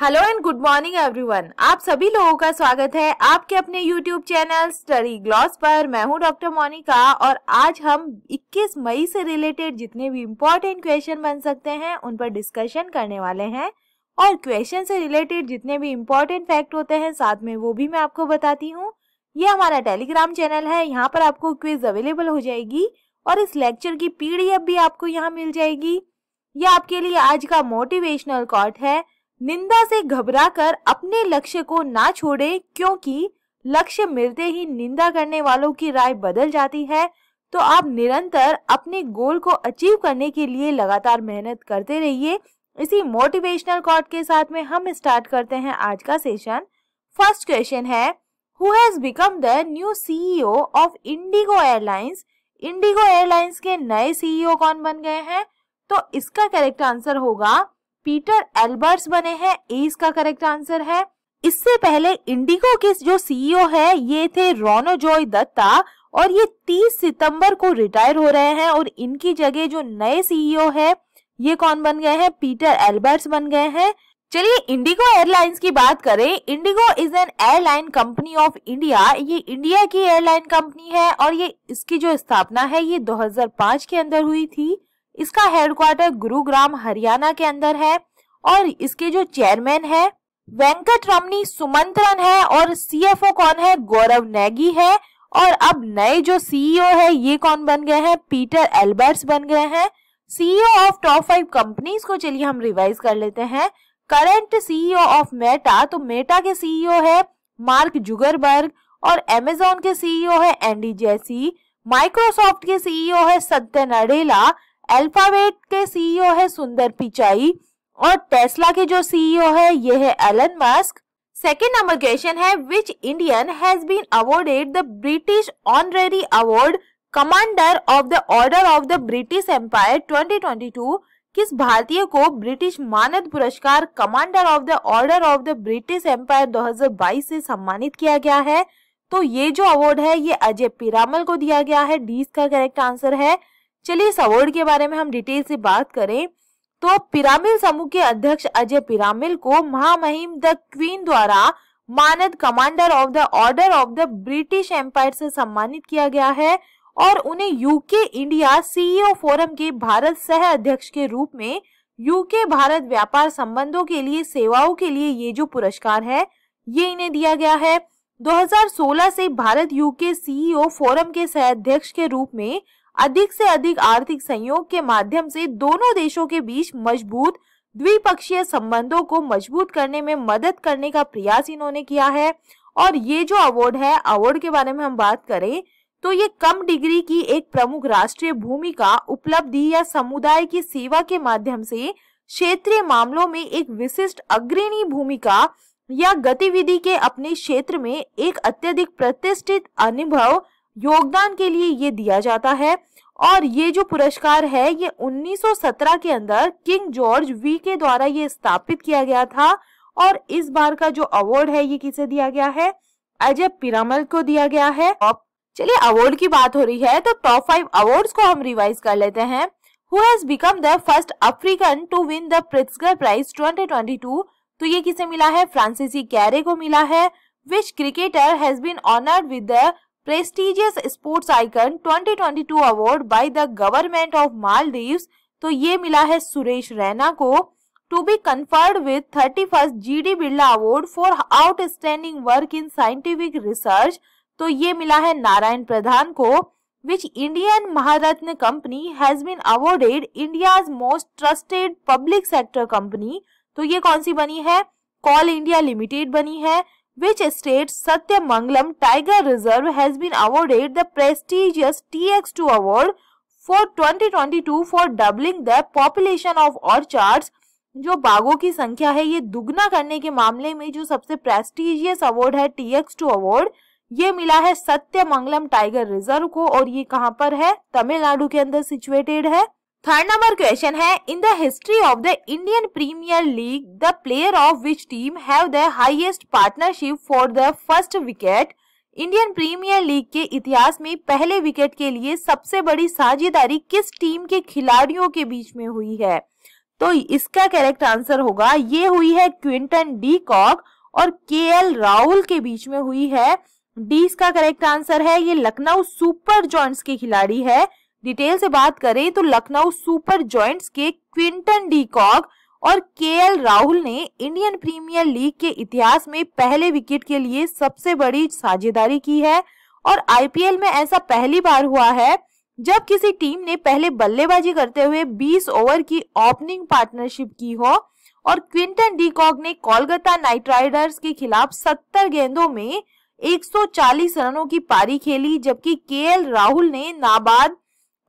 Hello and good morning everyone आप सभी लोगों का स्वागत है आपके अपने यूट्यूब चैनल स्टडी ग्लॉस पर मैं हूं डॉक्टर मोनिका और आज हम 21 मई से रिलेटेड जितने भी इम्पोर्टेंट क्वेश्चन बन सकते हैं उन पर डिस्कशन करने वाले हैं और क्वेश्चन से रिलेटेड जितने भी इम्पोर्टेंट फैक्ट होते हैं साथ में वो भी मैं आपको बताती हूँ ये हमारा टेलीग्राम चैनल है यहाँ पर आपको क्विज अवेलेबल हो जाएगी और इस लेक्चर की पी भी आपको यहाँ मिल जाएगी यह आपके लिए आज का मोटिवेशनल कॉट है निंदा से घबराकर अपने लक्ष्य को ना छोड़े क्योंकि लक्ष्य मिलते ही निंदा करने वालों की राय बदल जाती है तो आप निरंतर अपने गोल को अचीव करने के लिए लगातार मेहनत करते रहिए इसी मोटिवेशनल कॉट के साथ में हम स्टार्ट करते हैं आज का सेशन फर्स्ट क्वेश्चन है who has become the new CEO of IndiGo airlines IndiGo airlines के नए सीईओ e कौन बन गए हैं तो इसका करेक्ट आंसर होगा पीटर एल्बर्ट्स बने हैं ए इसका करेक्ट आंसर है इससे पहले इंडिगो के जो सीईओ e है ये थे रोनो जॉय दत्ता और ये 30 सितंबर को रिटायर हो रहे हैं और इनकी जगह जो नए सीईओ e है ये कौन बन गए हैं पीटर एल्बर्ट्स बन गए हैं चलिए इंडिगो एयरलाइंस की बात करें IndiGo is an airline company of India ये इंडिया की एयरलाइन कंपनी है और ये इसकी जो स्थापना है ये 2005 के अंदर हुई थी इसका हेडक्वार्टर गुरुग्राम हरियाणा के अंदर है और इसके जो चेयरमैन है वेंकट रमनी सुमंत्रन है और सीएफओ कौन है गौरव नेगी है और अब नए जो सीईओ e है ये कौन बन गए हैं पीटर एल्बर्ट्स बन गए हैं CEO of top five companies को चलिए हम रिवाइज कर लेते हैं करंट सीईओ ऑफ मेटा तो मेटा के सीईओ e है मार्क जुगरबर्ग और एमेजोन के सीईओ e है एंडी जेसी माइक्रोसॉफ्ट के सीईओ है सत्य नडेला अल्फावेट के सीईओ e है सुंदर पिचाई और टेस्ला के जो सीईओ e है ये है Elon Musk second number question है which Indian has been awarded the British honorary award commander of the order of the British empire 2022 किस भारतीय को ब्रिटिश मानद पुरस्कार commander of the order of the British empire 2022 से सम्मानित किया गया है तो ये जो अवार्ड है ये अजय पिरामल को दिया गया है डी का करेक्ट आंसर है चलिए इस अवार्ड के बारे में हम डिटेल से बात करें तो पिरामिल समूह के अध्यक्ष अजय पिरामिल को महामहिम द क्वीन द्वारा मानद commander of the order of the British empire से सम्मानित किया गया है और उन्हें यूके इंडिया सीईओ फोरम के भारत सह अध्यक्ष के रूप में यूके भारत व्यापार संबंधों के लिए सेवाओं के लिए ये जो पुरस्कार है ये इन्हें दिया गया है 2016 से भारत यूके सीईओ फोरम के सह अध्यक्ष के रूप में अधिक से अधिक आर्थिक सहयोग के माध्यम से दोनों देशों के बीच मजबूत द्विपक्षीय संबंधों को मजबूत करने में मदद करने का प्रयास इन्होंने किया है और ये जो अवार्ड है अवार्ड के बारे में हम बात करें तो ये कम डिग्री की एक प्रमुख राष्ट्रीय भूमिका उपलब्धि या समुदाय की सेवा के माध्यम से क्षेत्रीय मामलों में एक विशिष्ट अग्रणी भूमिका या गतिविधि के अपने क्षेत्र में एक अत्यधिक प्रतिष्ठित अनुभव योगदान के लिए ये दिया जाता है और ये जो पुरस्कार है ये 1917 के अंदर किंग जॉर्ज वी के द्वारा ये स्थापित किया गया था और इस बार का जो अवार्ड है ये किसे दिया गया है अजय पिरामल को दिया गया है चलिए अवार्ड की बात हो रही है तो टॉप फाइव अवार्ड्स को हम रिवाइज कर लेते हैं who has become the first African to win the Pritzker Prize 2022 तो ये किसे मिला है फ्रांसिसी कैरे को मिला है which cricketer has been honoured with the prestigious sports icon 2022 award by the government of Maldives तो ये मिला है सुरेश रैना को to be conferred with thirty first G D Birla award for outstanding work in scientific research तो ये मिला है नारायण प्रधान को which Indian Maharatna company has been awarded India most trusted public sector company तो ये कौन सी बनी है कॉल इंडिया लिमिटेड बनी है which state Satya Mangalam Tiger Reserve has been awarded the prestigious TX2 award for 2022 for doubling the population of orchards जो बाघों की संख्या है ये दुगना करने के मामले में जो सबसे प्रेस्टिजियस अवार्ड है टू अवार्ड ये मिला है सत्यमंगलम टाइगर रिजर्व को और ये कहाँ पर है तमिलनाडु के अंदर सिचुएटेड है थर्ड नंबर क्वेश्चन है in the history of the Indian premier league the player of which team have the highest partnership for the first wicket Indian premier league के इतिहास में पहले विकेट के लिए सबसे बड़ी साझेदारी किस टीम के खिलाड़ियों के बीच में हुई है तो इसका करेक्ट आंसर होगा ये हुई है क्विंटन डी कॉक और के एल राहुल के बीच में हुई है डी इसका करेक्ट आंसर है ये लखनऊ सुपर जॉइंट्स के खिलाड़ी है डिटेल से बात करें तो लखनऊ सुपर जॉइंट्स के क्विंटन डीकॉक और के राहुल ने इंडियन प्रीमियर लीग के इतिहास में पहले विकेट के लिए सबसे बड़ी साझेदारी की है और आईपीएल में ऐसा पहली बार हुआ है जब किसी टीम ने पहले बल्लेबाजी करते हुए 20 ओवर की ओपनिंग पार्टनरशिप की हो और क्विंटन डीकॉक ने कोलकाता नाइट राइडर्स के खिलाफ 70 गेंदों में 140 रनों की पारी खेली जबकि के राहुल ने नाबाद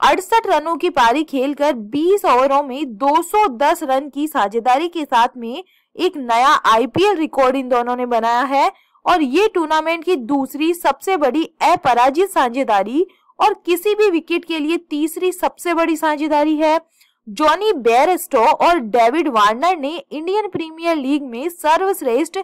अड़सठ रनों की पारी खेलकर 20 ओवरों में 210 रन की साझेदारी के साथ में एक नया आईपीएल रिकॉर्ड इन दोनों ने बनाया है और ये टूर्नामेंट की दूसरी सबसे बड़ी अपराजित साझेदारी और किसी भी विकेट के लिए तीसरी सबसे बड़ी साझेदारी है जॉनी बेरस्टो और डेविड वार्नर ने इंडियन प्रीमियर लीग में सर्वश्रेष्ठ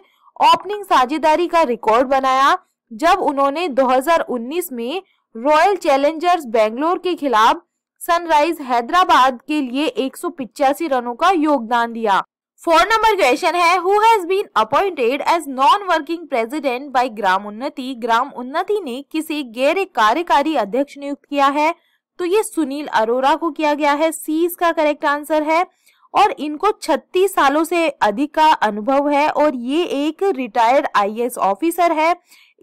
ओपनिंग साझेदारी का रिकॉर्ड बनाया जब उन्होंने 2019 में रॉयल चैलेंजर्स बेंगलोर के खिलाफ सनराइज हैदराबाद के लिए एक रनों का योगदान दिया फोर नंबर क्वेश्चन है who has been appointed as non working president by Gram Unnati Gram उन्नति ने किसी गैर कार्यकारी अध्यक्ष नियुक्त किया है तो ये सुनील अरोरा को किया गया है सी इसका करेक्ट आंसर है और इनको 36 सालों से अधिक का अनुभव है और ये एक रिटायर्ड आईएएस ऑफिसर है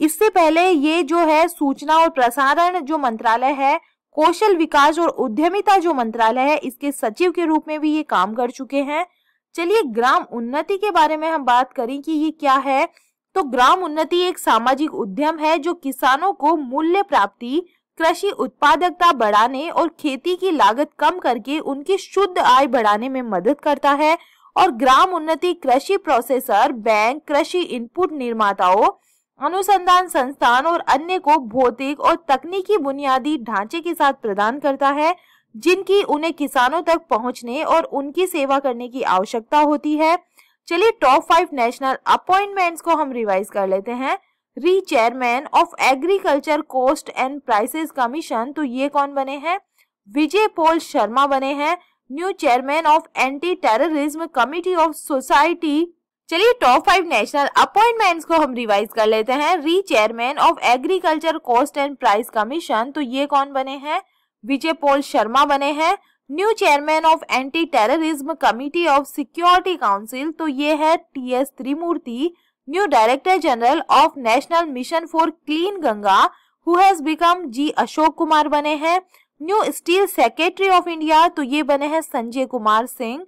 इससे पहले ये जो है सूचना और प्रसारण जो मंत्रालय है कौशल विकास और उद्यमिता जो मंत्रालय है इसके सचिव के रूप में भी ये काम कर चुके हैं चलिए ग्राम उन्नति के बारे में हम बात करें कि ये क्या है तो ग्राम उन्नति एक सामाजिक उद्यम है जो किसानों को मूल्य प्राप्ति कृषि उत्पादकता बढ़ाने और खेती की लागत कम करके उनकी शुद्ध आय बढ़ाने में मदद करता है और ग्राम उन्नति कृषि प्रोसेसर बैंक कृषि इनपुट निर्माताओं अनुसंधान संस्थान और अन्य को भौतिक और तकनीकी बुनियादी ढांचे के साथ प्रदान करता है जिनकी उन्हें किसानों तक पहुंचने और उनकी सेवा करने की आवश्यकता होती है चलिए टॉप फाइव नेशनल अपॉइंटमेंट्स को हम रिवाइज कर लेते हैं री chairman of agriculture cost and prices commission तो ये कौन बने हैं विजय पोल शर्मा बने हैं new chairman of anti terrorism committee of society चलिए टॉप फाइव नेशनल अपॉइंटमेंट्स को हम रिवाइज कर लेते हैं री chairman of agriculture cost and price commission तो ये कौन बने हैं विजय पोल शर्मा बने हैं new chairman of anti terrorism committee of security council तो ये है T S Tirumurti new director general of national mission for clean Ganga who has become G Ashok Kumar बने हैं new steel secretary of India तो ये बने हैं Sanjay Kumar Singh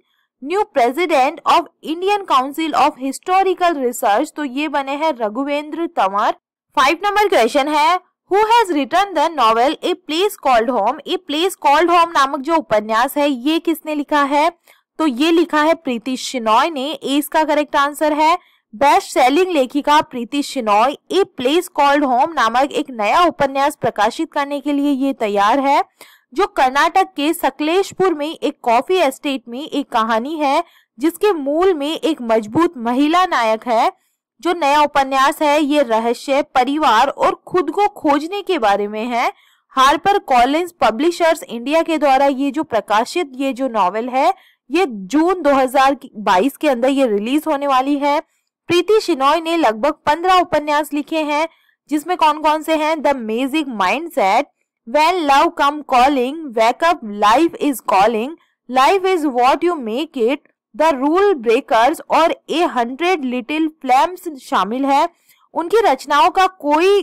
new president of Indian council of historical research तो ये बने हैं Raghvendra Tanwar five number question है who has return the novel a place called home a place called home नामक जो उपन्यास है ये किसने लिखा है तो ये लिखा है प्रीति शिनॉय ने ए इसका करेक्ट आंसर है बेस्ट सेलिंग लेखिका Preeti Shenoy a place called home नामक एक नया उपन्यास प्रकाशित करने के लिए ये तैयार है जो कर्नाटक के सकलेशपुर में एक कॉफी एस्टेट में एक कहानी है जिसके मूल में एक मजबूत महिला नायक है जो नया उपन्यास है ये रहस्य परिवार और खुद को खोजने के बारे में है हार्पर कॉलिंस पब्लिशर्स इंडिया के द्वारा ये जो प्रकाशित ये जो नॉवेल है ये जून 2022 के अंदर ये रिलीज होने वाली है प्रीति शिनॉय ने लगभग 15 उपन्यास लिखे हैं जिसमें कौन कौन से हैं the magic set When love come calling, wake up, life is calling. Life is what you make it. The rule breakers और ए हंड्रेड लिटिल flames शामिल है उनकी रचनाओं का कोई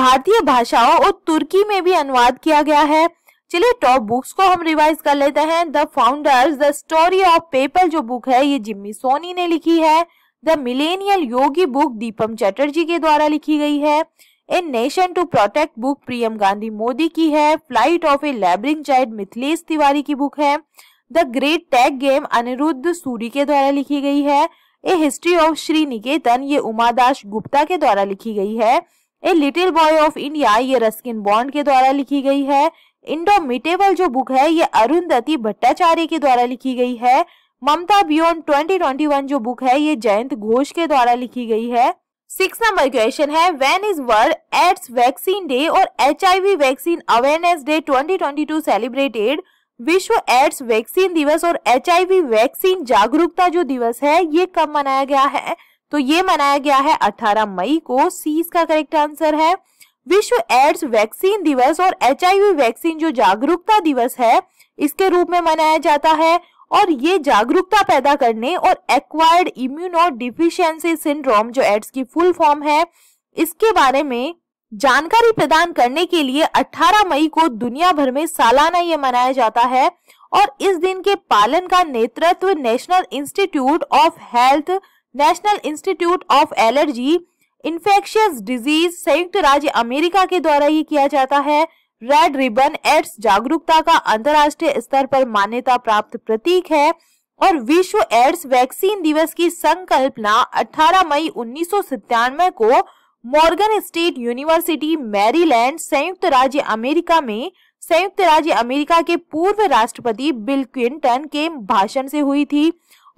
भारतीय भाषाओं और तुर्की में भी अनुवाद किया गया है चलिए टॉप बुक्स को हम रिवाइज कर लेते हैं the founders the story of PayPal जो बुक है ये जिम्मी सोनी ने लिखी है the millennial yogi book Deepam Chatterjee के द्वारा लिखी गई है a nation to protect book Priyam Gandhi Modi की है flight of a labouring child Mithilesh Tiwari की बुक है the great tech game Anirudh Suri के द्वारा लिखी गई है a history of Sri Niketan ये उमादास गुप्ता के द्वारा लिखी गई है a little boy of India ये रस्किन बॉन्ड के द्वारा लिखी गई है इंडोमिटेबल जो बुक है ये अरुंधति भट्टाचार्य के द्वारा लिखी गई है ममता बियॉन्ड 2021 जो बुक है ये जयंत घोष के द्वारा लिखी गई है सिक्स नंबर क्वेश्चन है when is world AIDS vaccine day और HIV vaccine awareness day 2022 celebrated विश्व एड्स वैक्सीन दिवस और एचआईवी वैक्सीन जागरूकता जो दिवस है ये कब मनाया गया है तो ये मनाया गया है 18 मई को सी इसका करेक्ट आंसर है विश्व एड्स वैक्सीन दिवस और एचआईवी वैक्सीन जो जागरूकता दिवस है इसके रूप में मनाया जाता है और ये जागरूकता पैदा करने और एक्वायर्ड इम्यूनो डिफिशियंसी सिंड्रोम जो एड्स की फुल फॉर्म है इसके बारे में जानकारी प्रदान करने के लिए 18 मई को दुनिया भर में सालाना ये मनाया जाता है और इस दिन के पालन का नेतृत्व national institute of health national institute of allergy infectious disease संयुक्त राज्य अमेरिका के द्वारा ये किया जाता है रेड रिबन एड्स जागरूकता का अंतर्राष्ट्रीय स्तर पर मान्यता प्राप्त प्रतीक है और विश्व एड्स वैक्सीन दिवस की संकल्पना 18 मई उन्नीस को मॉर्गन स्टेट यूनिवर्सिटी मैरीलैंड संयुक्त राज्य अमेरिका में संयुक्त राज्य अमेरिका के पूर्व राष्ट्रपति बिल क्विंटन के भाषण से हुई थी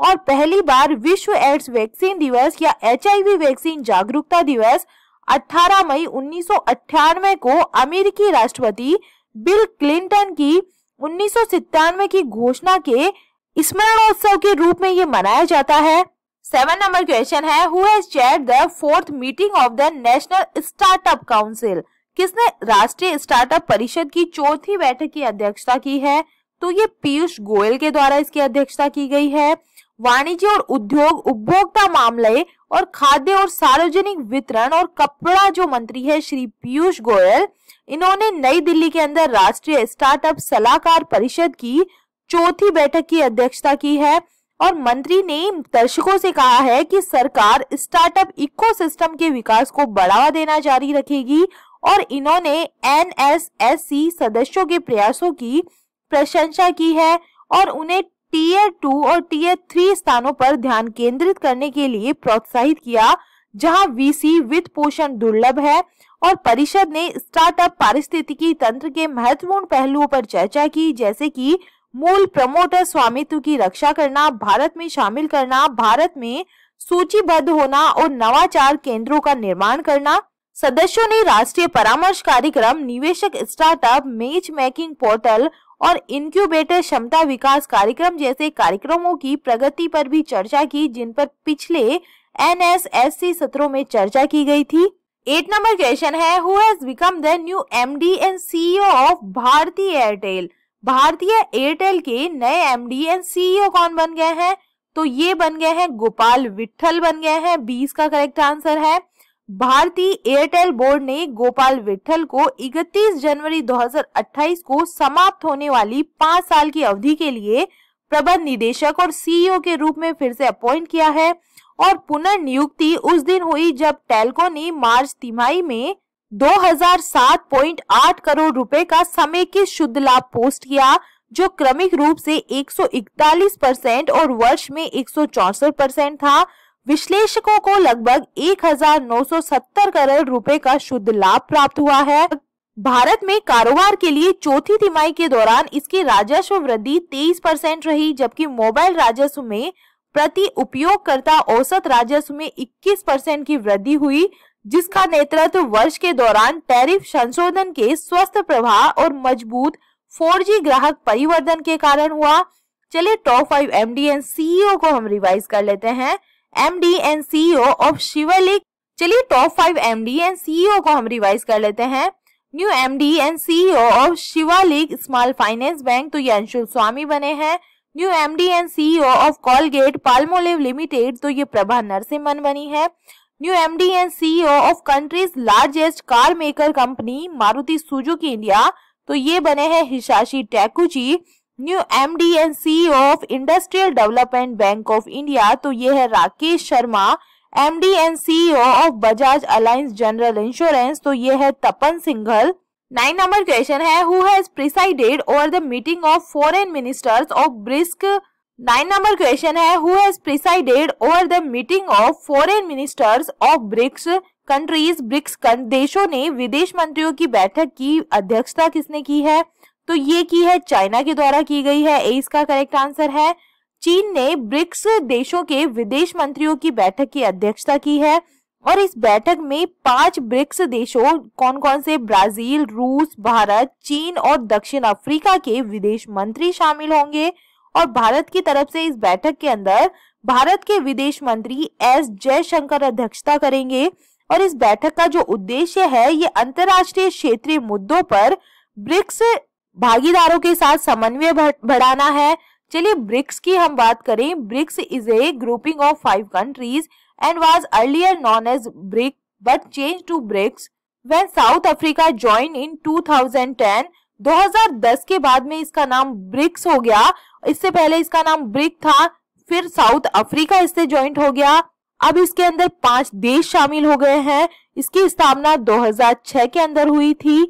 और पहली बार विश्व एड्स वैक्सीन दिवस या एच वैक्सीन जागरूकता दिवस 18 मई उन्नीस को अमेरिकी राष्ट्रपति बिल क्लिंटन की उन्नीस की घोषणा के स्मरणोत्सव के रूप में ये मनाया जाता है सेवन नंबर क्वेश्चन है who the fourth meeting of the national startup council किसने राष्ट्रीय स्टार्टअप परिषद की चौथी बैठक की अध्यक्षता की है तो ये पीयूष गोयल के द्वारा इसकी अध्यक्षता की गई है वाणिज्य और उद्योग उपभोक्ता मामले और खाद्य और सार्वजनिक वितरण और कपड़ा जो मंत्री है श्री पीयूष गोयल इन्होंने नई दिल्ली के अंदर राष्ट्रीय स्टार्टअप सलाहकार परिषद की चौथी बैठक की अध्यक्षता की है और मंत्री ने दर्शकों से कहा है कि सरकार स्टार्टअप इकोसिस्टम के विकास को बढ़ावा देना जारी रखेगी और इन्होंने एन सदस्यों के प्रयासों की प्रशंसा की है और उन्हें टीयर टू और टीयर थ्री स्थानों पर ध्यान केंद्रित करने के लिए प्रोत्साहित किया जहां वीसी वित्त पोषण दुर्लभ है और परिषद ने स्टार्टअप पारिस्थितिकी तंत्र के महत्वपूर्ण पहलुओं पर चर्चा की जैसे कि मूल प्रमोटर स्वामित्व की रक्षा करना भारत में शामिल करना भारत में सूचीबद्ध होना और नवाचार केंद्रों का निर्माण करना सदस्यों ने राष्ट्रीय परामर्श कार्यक्रम निवेशक स्टार्टअप मेच मेकिंग पोर्टल और इनक्यूबेटर क्षमता विकास कार्यक्रम जैसे कार्यक्रमों की प्रगति पर भी चर्चा की जिन पर पिछले एनएसएससी सत्रों में चर्चा की गई थी एट नंबर क्वेश्चन है who has become the new MD and CEO of Bharti Airtel Bharti Airtel के नए एमडी एंड सीईओ कौन बन गए हैं तो ये बन गए हैं गोपाल विठल बन गए हैं बीस का करेक्ट आंसर है भारतीय एयरटेल बोर्ड ने गोपाल विठल को 31 जनवरी 2028 को समाप्त होने वाली पांच साल की अवधि के लिए प्रबंध निदेशक और सीईओ e के रूप में फिर से अपॉइंट किया है और पुनर्नियुक्ति उस दिन हुई जब टेलको ने मार्च तिमाही में 2007.8 करोड़ रुपए का समेकित शुद्ध लाभ पोस्ट किया जो क्रमिक रूप से 141 परसेंट और वर्ष में एक परसेंट था विश्लेषकों को लगभग 1970 करोड़ रुपए का शुद्ध लाभ प्राप्त हुआ है भारत में कारोबार के लिए चौथी तिमाही के दौरान इसकी राजस्व वृद्धि 23 परसेंट रही जबकि मोबाइल राजस्व में प्रति उपयोगकर्ता औसत राजस्व में 21 परसेंट की वृद्धि हुई जिसका नेतृत्व वर्ष के दौरान टैरिफ संशोधन के स्वस्थ प्रभाव और मजबूत 4G ग्राहक परिवर्तन के कारण हुआ चलिए top five M D CEO e को हम रिवाइज कर लेते हैं M D and CEO of Shiva चलिए top five M D and CEO को हम रिवाइज कर लेते हैं new M D and CEO of Shiva small finance bank तो ये अंशुल स्वामी बने हैं new M D and CEO of Colgate Palmolive limited तो ये प्रभा नरसिम्हन बनी है new M D and CEO of country's largest car maker company Maruti Suzuki India तो ये बने हैं Hisashi Takeuchi new M D and C of industrial development bank of India तो ये है Rakesh Sharma M D and C of Bajaj Allianz general insurance तो ये है Tapan Singhal nine number question है who has presided over the meeting of foreign ministers of BRICS nine number question है who has presided over the meeting of foreign ministers of BRICS countries BRICS देशों ने विदेश मंत्रियों की बैठक की अध्यक्षता किसने की है तो ये की है चाइना के द्वारा की गई है ए इसका करेक्ट आंसर है चीन ने ब्रिक्स देशों के विदेश मंत्रियों की बैठक की अध्यक्षता की है और इस बैठक में पांच ब्रिक्स देशों कौन कौन से ब्राजील रूस भारत चीन और दक्षिण अफ्रीका के विदेश मंत्री शामिल होंगे और भारत की तरफ से इस बैठक के अंदर भारत के विदेश मंत्री एस जयशंकर अध्यक्षता करेंगे और इस बैठक का जो उद्देश्य है ये अंतर्राष्ट्रीय क्षेत्रीय मुद्दों पर ब्रिक्स भागीदारों के साथ समन्वय बढ़ाना है चलिए ब्रिक्स की हम बात करें BRICS is a grouping of five countries and was earlier known as BRIC but change to BRICS when South Africa join in 2010 2010 के बाद में इसका नाम ब्रिक्स हो गया इससे पहले इसका नाम ब्रिक था फिर साउथ अफ्रीका इससे ज्वाइंट हो गया अब इसके अंदर पांच देश शामिल हो गए हैं इसकी स्थापना 2006 के अंदर हुई थी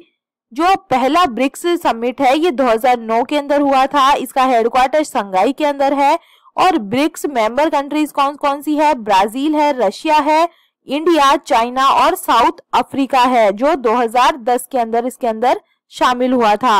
जो पहला ब्रिक्स समिट है ये 2009 के अंदर हुआ था इसका हेडक्वार्टर संघाई के अंदर है और ब्रिक्स मेंबर कंट्रीज कौन कौन सी है ब्राजील है रशिया है इंडिया चाइना और साउथ अफ्रीका है जो 2010 के अंदर इसके अंदर शामिल हुआ था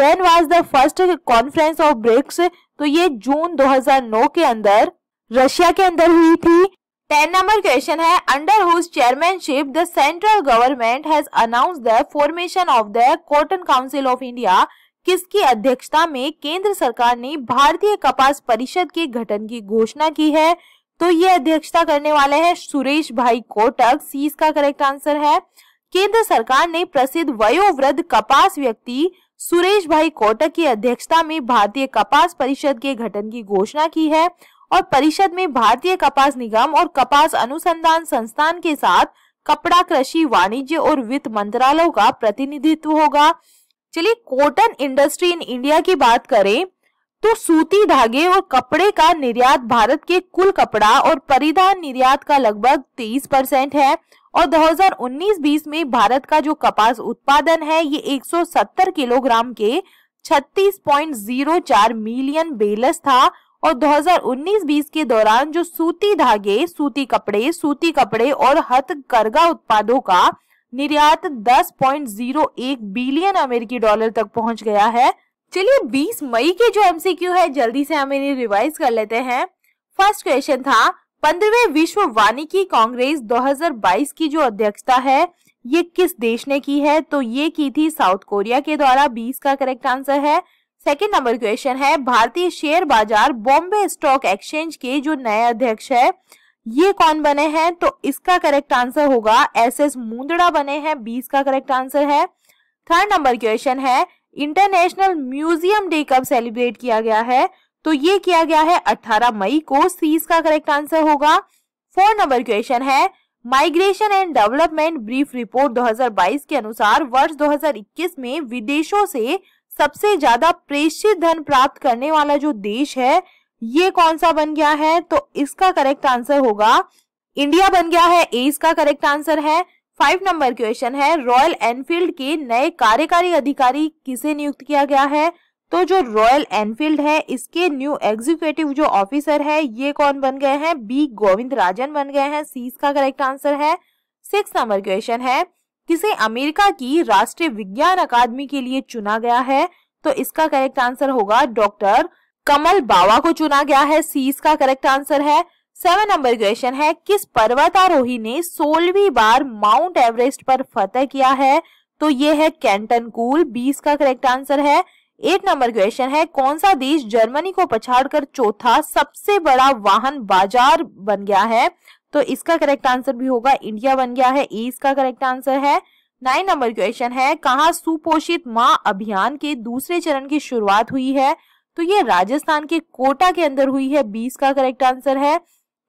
when was the first conference of BRICS तो ये जून 2009 के अंदर रशिया के अंदर हुई थी टेन नंबर क्वेश्चन है under whose chairmanship the central government has announce the formation of the cotton council of India किसकी अध्यक्षता में केंद्र सरकार ने भारतीय कपास परिषद के गठन की घोषणा की है तो ये अध्यक्षता करने वाले हैं सुरेश भाई कोटक सी इसका करेक्ट आंसर है केंद्र सरकार ने प्रसिद्ध वयोवृद्ध कपास व्यक्ति सुरेश भाई कोटक की अध्यक्षता में भारतीय कपास परिषद के गठन की घोषणा की है और परिषद में भारतीय कपास निगम और कपास अनुसंधान संस्थान के साथ कपड़ा कृषि वाणिज्य और वित्त मंत्रालय का प्रतिनिधित्व होगा चलिए कॉटन इंडस्ट्री इन इंडिया की बात करें तो सूती धागे और कपड़े का निर्यात भारत के कुल कपड़ा और परिधान निर्यात का लगभग 23 परसेंट है और 2019-20 में भारत का जो कपास उत्पादन है ये 170 किलोग्राम के 36.04 मिलियन बेलस था और 2019-20 के दौरान जो सूती धागे सूती कपड़े सूती कपड़े और हथकरघा उत्पादों का निर्यात 10.01 बिलियन अमेरिकी डॉलर तक पहुंच गया है चलिए 20 मई के जो एमसीक्यू है जल्दी से हम इन्हें रिवाइज कर लेते हैं फर्स्ट क्वेश्चन था पंद्रहवें विश्व वानिकी कांग्रेस 2022 की जो अध्यक्षता है ये किस देश ने की है तो ये की थी साउथ कोरिया के द्वारा 20 का करेक्ट आंसर है सेकेंड नंबर क्वेश्चन है भारतीय शेयर बाजार बॉम्बे स्टॉक एक्सचेंज के जो नए अध्यक्ष है ये कौन बने हैं तो इसका करेक्ट आंसर होगा एस एस मुंदड़ा बने हैं बीस का करेक्ट आंसर है थर्ड नंबर क्वेश्चन है इंटरनेशनल म्यूजियम डे कब सेलिब्रेट किया गया है तो ये किया गया है 18 मई को सीस का करेक्ट आंसर होगा फोर्थ नंबर क्वेश्चन है migration and development brief report 2022 के अनुसार वर्ष 2021 में विदेशों से सबसे ज्यादा प्रेषित धन प्राप्त करने वाला जो देश है ये कौन सा बन गया है तो इसका करेक्ट आंसर होगा इंडिया बन गया है ए इसका करेक्ट आंसर है फाइव नंबर क्वेश्चन है रॉयल एनफील्ड के नए कार्यकारी अधिकारी किसे नियुक्त किया गया है तो जो रॉयल एनफील्ड है इसके न्यू एग्जीक्यूटिव जो ऑफिसर है ये कौन बन गए हैं बी गोविंद राजन बन गए हैं सी इसका करेक्ट आंसर है सिक्स नंबर क्वेश्चन है किसे अमेरिका की राष्ट्रीय विज्ञान अकादमी के लिए चुना गया है तो इसका करेक्ट आंसर होगा डॉक्टर कमल बावा को चुना गया है सी इसका करेक्ट आंसर है सेवन नंबर क्वेश्चन है किस पर्वतारोही ने सोलहवीं बार माउंट एवरेस्ट पर फतेह किया है तो ये है कैंटन कूल बीस का करेक्ट आंसर है एट नंबर क्वेश्चन है कौन सा देश जर्मनी को पछाड़कर चौथा सबसे बड़ा वाहन बाजार बन गया है तो इसका करेक्ट आंसर भी होगा इंडिया बन गया है ए इसका करेक्ट आंसर है नाइन नंबर क्वेश्चन है कहा सुपोषित माँ अभियान के दूसरे चरण की शुरुआत हुई है तो ये राजस्थान के कोटा के अंदर हुई है बीस का करेक्ट आंसर है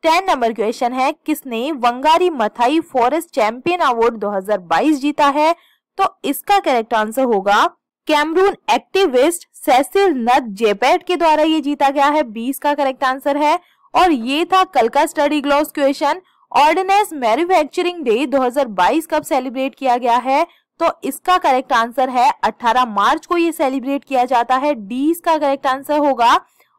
टेन नंबर क्वेश्चन है किसने Wangari Maathai forest champion award 2022 जीता है तो इसका करेक्ट आंसर होगा Cameroon activist Cecile Ndjebet के द्वारा ये जीता गया है बीस का करेक्ट आंसर है और ये था कल का study glass question ordnance manufacturing day 2022 कब सेलिब्रेट किया गया है तो इसका करेक्ट आंसर है 18 मार्च को ये सेलिब्रेट किया जाता है डी इसका करेक्ट आंसर होगा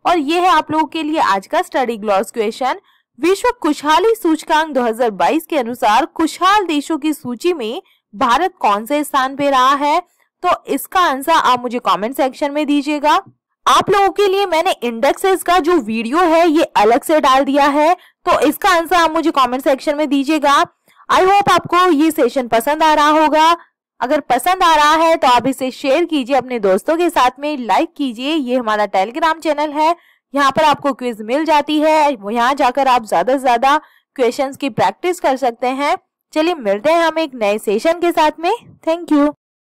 और ये है आप लोगों के लिए आज का स्टडी ग्लॉस क्वेश्चन विश्व खुशहाली सूचकांक 2022 के अनुसार खुशहाल देशों की सूची में भारत कौन से स्थान पे रहा है तो इसका आंसर आप मुझे कॉमेंट सेक्शन में दीजिएगा आप लोगों के लिए मैंने इंडेक्सेस का जो वीडियो है ये अलग से डाल दिया है तो इसका आंसर आप मुझे कमेंट सेक्शन में दीजिएगा आई होप आपको ये सेशन पसंद आ रहा होगा अगर पसंद आ रहा है तो आप इसे शेयर कीजिए अपने दोस्तों के साथ में लाइक कीजिए ये हमारा टेलीग्राम चैनल है यहाँ पर आपको क्विज मिल जाती है यहाँ जाकर आप ज्यादा से ज्यादा क्वेश्चन की प्रैक्टिस कर सकते हैं चलिए मिलते हैं हम एक नए सेशन के साथ में थैंक यू